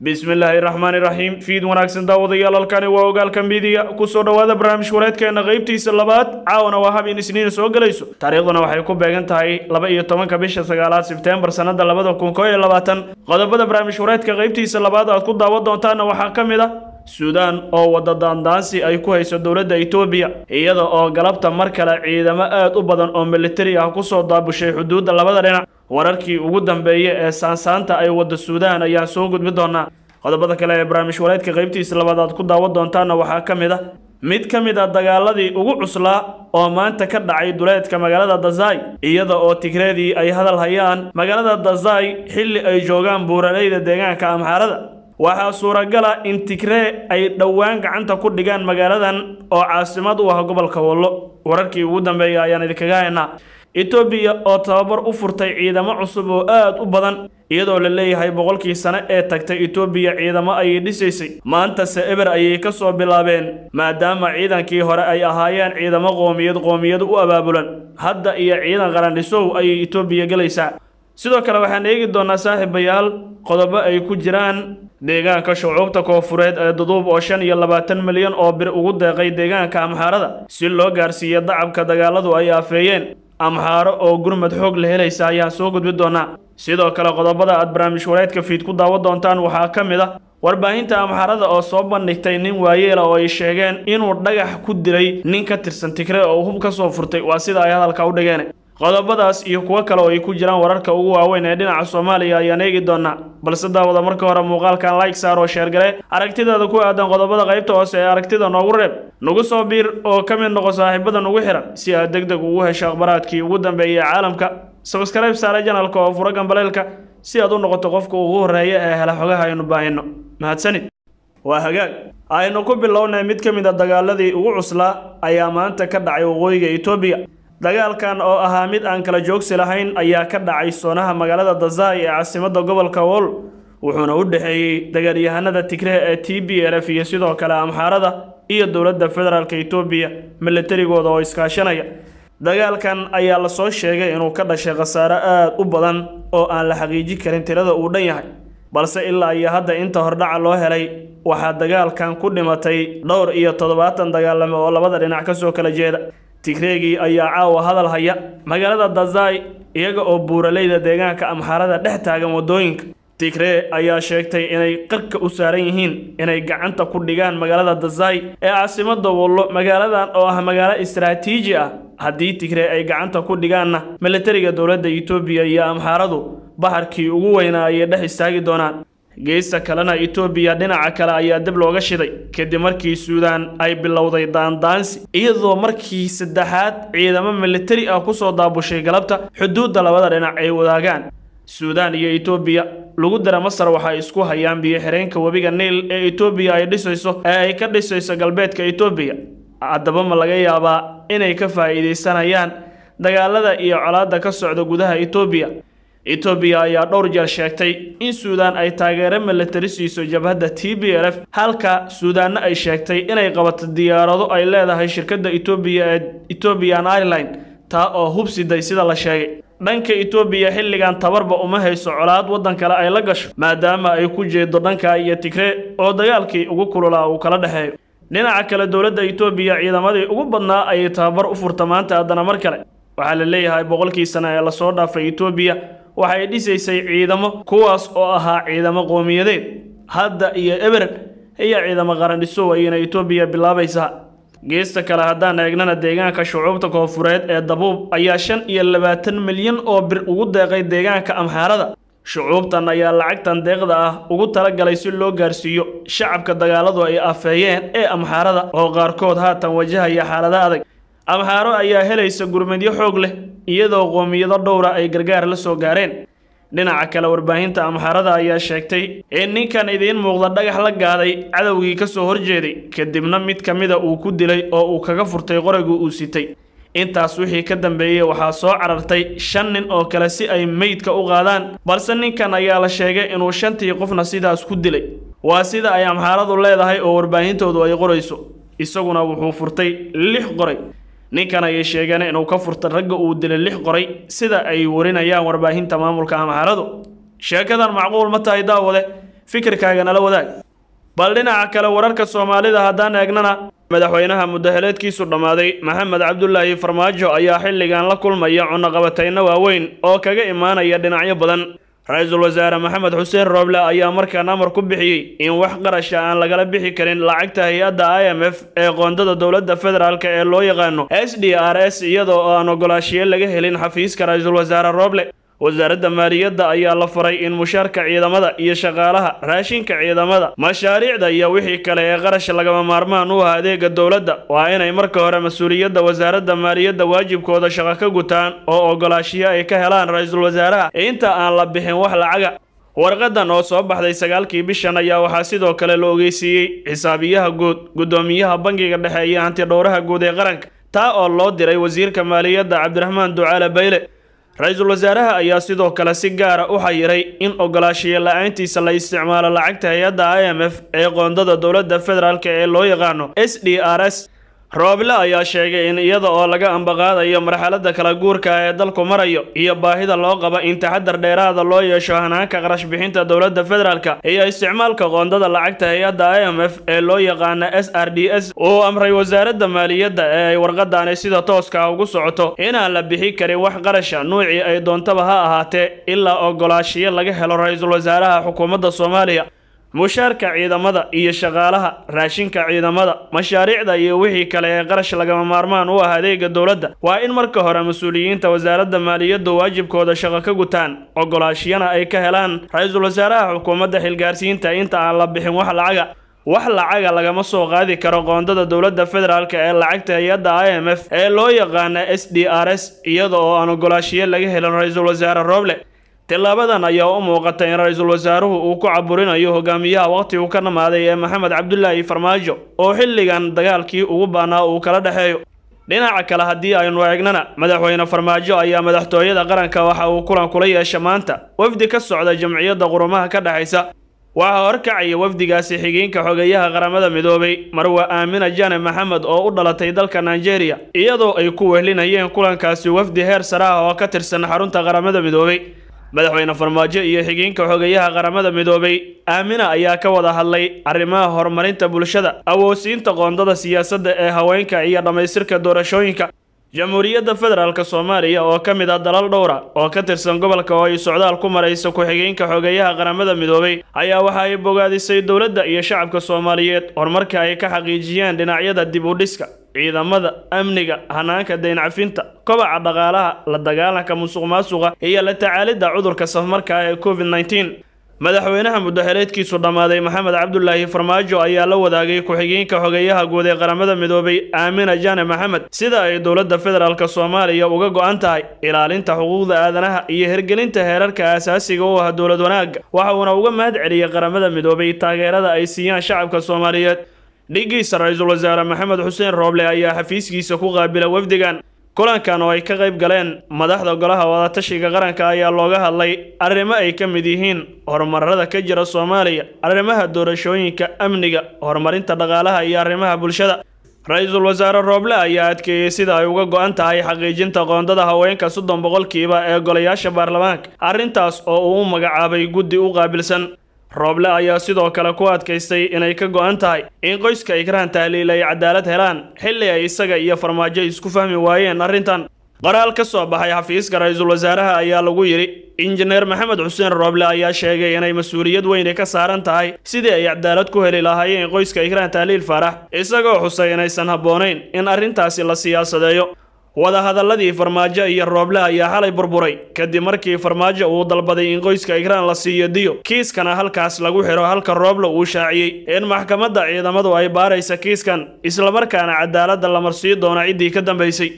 bismi illaahi raxmaani raxiim fiid wanaagsan daawadayaal halkani waa ogaalka miidiya kusoo dhowaada barnaamij wareedkeena qaybtiisa labaad caawana waa hab in isniina soo gelayso taariikhduna waxay ku beegan tahay laba iyo tobanka bisha sagaalaad sebteembar sannada labada kun koo iyo labaatan qodobada barnaamij wareedka qaybtiisa labaad aad ku daawan doontaana waxaa ka mid a ah suudaan oo wadda daandaansi ay ku hayso dowladda etoobiya iyada oo galabta mar kale ciidamo aad u badan oo militari ah ku soo daabushay xuduudda labada dhinac wararkii ugu dambeeyey ee saansaanta ay wadda suudaan ayaan soo gudbi doonaa qodobada kale ee barnaamij waleedka qaybtiisa labaad aad ku daawan doontaana waxaa ka mid a ah. mid ka mid a ah dagaaladii ugu cuslaa oo maanta ka dhacay duleedka magaalada dazai iyada oo tigreedii ay hadal hayaan magaalada dazai xilli ay joogaan buuraleyda deegaanka amxaarada waxaa suuragala in tigree ay dhowaan gacanta ku dhigaan magaaladan oo caasimad u ah gobolka wallo wararkii ugu dambeeya ayaan idinkaga haynaa etoobiya oo tababar u furtay ciidamo cusub oo aad u badan iyadoo la leeyahay boqolkii sane ee tagtay etoobiya ciidamo ayay dhisaysay maantase eber ayay ka soo bilaabeen maadaama ciidankii hore ay ahaayeen ciidamo qoomiyad qoomiyad u abaabulan hadda iyo ciidan qarandhisow ayay etoobiya gelaysaa sidoo kale waxaan eegi doonaa saaxiibayaal qodobo ay ku jiraan deegaanka shucuubta koonfureed ee duduub oo shan iyo labaatan milyan oo bir ugu deeqay deegaanka amxaarada si loo gaarsiiyo dacabka dagaaladu ay aafeeyeen amhaaro oo gurmad xoog la helaysa ayaan soo gudbi doonaa sidoo kale qodobada aad barnaamij wareedka fiid ku daawan doontaan waxaa ka mid a warbaahinta amxaarada oo soo bandhigtay nin waayeela oo ay sheegeen inuu dhagax ku dilay nin ka tirsan tigre oo hub ka soo furtay waa sida ay hadalka u dhigeen qodobadaas iyo kuwo kale oo ay ku jiraan wararka ugu waaweyn ee dhinaca soomaaliya ayaan eegi doonaa balse daawada marka hore muuqaalkan layg saar oo sheergale aragtidaada ku aadan qodobada qaybta hoose ee aragtida noogu reeb nagu soo biir oo ka mid noqo saaxiibada ugu xiran si aad deg deg ugu hesho akhbaraadkii ugu dambeeyay caalamka sabskrayb saare janalka oo fura gambaleelka si aad u noqoto qofka ugu horreeya ee hela xogaha aynu baahino mahadsanid waa hagaag aynu ku bilownay mid ka mid a ah dagaaladii ugu cuslaa ayaa maanta ka dhacay waqooyiga itoobiya dagaalkan oo ahaa mid aan kala joogsi lahayn ayaa ka dhacay soonaha magaalada dazai ee caasimadda gobolka wool wuxuuna u dhexeeyey dagaalyahanada tigraha ee t b r f iyo sidoo kale amxaarada iyo dowladda federaalk etoobiya milatarigooda oo iskaashanaya dagaalkan ayaa lasoo sheegay inuu ka dhashay khasaaro aada u badan oo aan la xaqiiji karin tirada uu dhan yahay balse ilaa iyo hadda inta hordhaca loo helay waxaa dagaalkan ku dhimatay dhowr iyo toddobaatan dagaalamo oo labada dhinac kasoo kala jeeda tigreegii ayaa caawa hadal haya magaalada dazai iyaga oo buuraleyda deegaanka amxaarada dhex taagan waddooyinka tigree ayaa sheegtay inay qarka u saaran yihiin inay gacanta ku dhigaan magaalada dazai ee caasimadda wallo magaaladan oo ah magaalo istaraatiiji ah haddii tigree ay gacanta ku dhigaanna milatariga dowladda etoobiya iyo amxaaradu baharkii ugu weynaa ayay dhex istaagi doonaan geesta kalena etoobiya dhinaca kale ayaa dib looga shiday kadib markii suudaan ay bilowday daandaansi iyadoo markii saddexaad ciidamo militari ah ku soo daabushay galabta xuduudda labada dhinac ay wadaagaan suudaan iyo etoobiya lagu dara masar waxay isku hayaan biyoxireenka webiga niil ee itoobiya ay dhisayso ee ay ka dhisayso galbeedka etoobiya haddaba ma laga yaabaa inay ka faa'iidaysanayaan dagaalada iyo colaadda ka socda gudaha itoobiya etoobiya ayaa dhowr jeer sheegtay in suudaan ay taageero milatari siiso jabhadda t b r f halka suudaanna ay sheegtay inay qabato diyaarado ay leedahay shirkadda etoobiya ee etobian airline taa oo hubsiday sida la sheegay dhanka etoobiya xilligan tabarba uma hayso colaad waddan kale ay la gasho maadaama ay ku jeeddo dhanka iyo tigre oo dagaalkii ugu kululaa uu kala dhexeeyo dhinaca kale dowladda etoobiya ciidamadii ugu badnaa ayay tababar u furta maanta haddana mar kale waxaa la leeyahay boqolkii sane ee lasoo dhaafay etoobiya waxay dhisaysay ciidamo kuwaas oo ahaa ciidamo qowmiyadeed hadda iyo eber ayaa ciidamo qaran dhiso etoobiya bilaabaysaa geesta kale haddaan eegnana deegaanka shucuubta koonfureed ee dabuub ayaa shan iyo labaatan milyan oo bir ugu deeqay deegaanka amxaarada shucuubtan ayaa lacagtan deeqda ah ugu talagalay si loo gaarsiiyo shacabka dagaaladu ay afeeyeen ee amxaarada oo qaarkood haatan wajahaya xaalada adag amxaaro ayaa helaysa gurmadyo xoog leh iyadoo qoomiyado dhowra ah ay gargaar la soo gaareen dhinaca kale warbaahinta amxarada ayaa sheegtay in ninkan idiin muuqda dhagax la gaaday cadowgii ka soo horjeeday kadibna mid ka mida uu ku dilay oo uu kaga furtay qoragii uu sitay intaas wixii ka dambeeyey waxaa soo carartay shan nin oo kale si ay meydka u qaadaan balse ninkan ayaa la sheegay inuu shantii qofna sidaas ku dilay waa sida ay amxaaradu leedahay oo warbaahintoodu ay qorayso isaguna wuxuu furtay lix qoray ninkan ayay sheegeen inuu ka furta ragga uu dila lix qoray sida ay warinayaan warbaahinta maamulka amxaradu sheekadan macquul ma tahay daawade fikirkaaga nala wadaag bal dhinaca kale wararka soomaalida haddaan eegnana madaxweynaha mudaheleedkiisu dhammaaday maxamed cabdulaahi farmaajo ayaa xilligan la kulmaya cunaqabatayno waaweyn oo kaga imaanaya dhinacyo badan ra-iisul wasaare maxamed xuseen rooble ayaa markaan amar ku bixiyey in wax qarasha aan lagala bixi karin lacagta hay-adda i m f ee qoondada dowladda federaalk ee loo yaqaano s d r s iyadoo aan ogolaashiye laga helin xafiiska ra-iisul wasaare rooble wasaaradda maaliyadda ayaa la faray in mushaarka ciidamada iyo shaqaalaha raashinka ciidamada mashaariicda iyo wixii kale ee qarash lagama maarmaan u ah adeega dowladda waa inay marka hore mas-uuliyadda wasaaradda maaliyadda waajibkooda shaqo ka gutaan oo ogolaashiyo ay ka helaan ra-iisul wasaaraha inta aan la bixin wax lacaga warqaddan oo soo baxday sagaalkii bishan ayaa waxaa sidoo kale la ogeysiiyey xisaabiyaha guud guddoomiyaha bangiga dhexe iyo hantidhowraha guud ee qaranka taa oo loo diray wasiirka maaliyadda cabdiraxmaan ducaale bayle ra-iisul wasaaraha ayaa sidoo kale si gaara ah u xayiray in ogolaashiyo la-aantiisa la isticmaalo lacagta hay-adda i m f ee qoondada dowladda federaalk ee loo yaqaano s d r s rooble ayaa sheegay in iyada oo laga ambaqaadayo marxaladda kala guurka ee dalku marayo iyo baahida loo qaba in taxadar dheeraada loo yeesho hanaanka qarash bixinta dowladda federaalk iyo isticmaalka qoondada lacagta hay-adda i m f ee loo yaqaana s r d s uu amray wasaaradda maaliyadda ee ay warqadaani sida tooska ugu socoto inaan la bixi karin wax qarasha nuucii ay doontaba ha ahaatee ilaa ogolaashiyo laga helo ra-iisul wasaaraha xukuumadda soomaaliya mushaarka ciidamada iyo shaqaalaha raashinka ciidamada mashaariicda iyo wixii kale ee qarash lagama maarmaan u ah adeega dowladda waa in marka hore mas-uuliyiinta wasaaradda maaliyaddu waajibkooda shaqo ka gutaan ogolaashiyana ay ka helaan ra-iisul wasaaraha xukuumadda xilgaarsiinta inta aan la bixin wax lacaga wax lacaga lagama soo qaadi karo qoondada dowladda federaalk ee lacagta hay-adda i m f ee loo yaqaana s d r s iyada oo aan ogolaashiyo laga helin ra-iisul wasaare rooble tilaabadan ayaa u muuqata in ra-iisul wasaaruhu uu ku caburinayo hogaamiyaha waqti uu ka namaaday ee maxamed cabdulaahi farmaajo oo xilligan dagaalkii ugu baanaa uu kala dhexeeyo dhinaca kale haddii aynu eegnana madaxweyne farmaajo ayaa madaxtooyada qaranka waxa uu kulan kula yeesha maanta wafdi ka socda jamciyadda qurumaha ka dhexaysa waxaa horkacaya wafdigaasi xigiinka xogeeyaha qaramada midoobay marwa aamina jane maxamed oo u dhalatay dalka nigeriya iyadoo ay ku wehlinayeen kulankaasi wafdi heer sare oo ka tirsan xarunta qaramada midoobay madaxweyne farmaajo iyo xigeenka xogeeyaha qaramada midoobay aamina ayaa ka wada hadlay arrimaha horumarinta bulshada awoodsiinta qoondada siyaasadda ee haweenka iyo dhammaystirka doorashooyinka jamhuuriyadda federaalk soomaaliya oo ka mid ah dalal dhowra oo ka tirsan gobolka oo ay socdaal ku maraysa ku-xigeenka xogeeyaha qaramada midoobay ayaa waxa ay bogaadisay dowladda iyo shacabka soomaaliyeed horumarka ay ka xaqiijiyeen dhinacyada dib u dhiska ciidamada amniga hanaanka dayncafinta kobaca dhaqaalaha la dagaalanka musuq maasuqa iyo la tacaalidda cudurka safmarka ee covid nineteen madaxweynaha muddaxileedkiisu dhammaaday maxamed cabdulaahi farmaajo ayaa la wadaagay ku-xigeenka xogeeyaha guud ee qaramada midoobay aamina jaane maxamed sida ay dowladda federaalk soomaaliya uga go-an tahay ilaalinta xuquuqda aadanaha iyo hirgelinta heerarka aasaasiga u ah dowlad wanaagga waxa uuna uga mahad celiyey qaramada midoobay taageerada ay siiyaan shacabka soomaaliyeed dhigiisa ra-iisul wasaare maxamed xuseen rooble ayaa xafiiskiisa ku qaabila wafdigan kulankan oo ay ka qayb galeen madaxda golaha wadatashiga qaranka ayaa looga hadlay arrimo ay ka mid yihiin horumarada ka jira soomaaliya arrimaha doorashooyinka amniga horumarinta dhaqaalaha iyo arrimaha bulshada ra-iisul wasaare rooble ayaa adkeeyey sida ay uga go'an tahay xaqiijinta qoondada haweenka soddon boqolkiiba ee golayaasha baarlamaanka arrintaas oo uu u magacaabay guddi u qaabilsan rooble ayaa sidoo kale ku adkaystay inay ka go'an tahay in qoyska ikraan tahliil ay cadaalad helaan xilli ay isaga iyo farmaajo isku fahmi waayeen arrintan qoraal ka soo baxay xafiiska ra-iisul wasaaraha ayaa lagu yidhi injineer maxamed xuseen rooble ayaa sheegay inay mas-uuliyad weyne ka saaran tahay sidii ay cadaalad ku heli lahaayeen qoyska ikraan tahliil faarax isagoo xusay inaysan habboonayn in arrintaasi la siyaasadeeyo wadahadaladii farmaajo iyo rooble ayaa xalay burburay kadib markii farmaajo uu dalbaday in qoyska igraan la siiyo diyo kiiskana halkaas lagu xiro halka rooble uu shaaciyey in maxkamadda ciidamadu ay baaraysa kiiskan islamarkaana cadaaladda la marsii doona ciddii ka dambaysay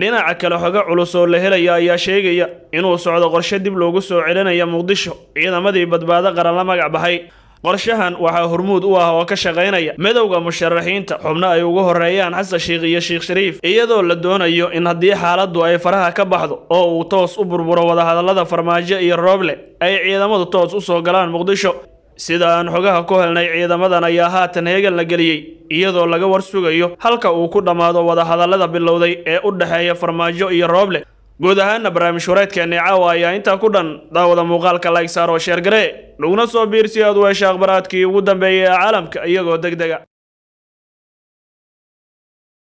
dhinaca kale xogo culus oo la helaya ayaa sheegaya inuu socdo qorshe dib loogu soo celinaya muqdisho ciidamadii badbaado qaran la magac bahay qorshahan waxaa hormuud u ah oo ka shaqaynaya midowda musharaxiinta xubno ay ugu horeeyaan xasan sheekh iyo sheekh shariif iyadoo la doonayo in haddii xaaladdu ay faraha ka baxdo oo uu toos u burburo wadahadallada farmaajo iyo rooble ay ciidamadu toos u soo galaan muqdisho sida aan xogaha ku helnay ciidamadan ayaa haatan heegan la geliyey iyadoo laga warsugayo halka uu ku dhammaado wadahadallada bilowday ee u dhexeeya farmaajo iyo rooble guud ahaana barnaamij horeedkeennii caawa ayaa intaa ku dhan daawada muuqaalka layg saar oo sheer garee dhugna soo biir si aad u hesha akhbaraadkii ugu dambeeyay ee caalamka iyagoo deg dega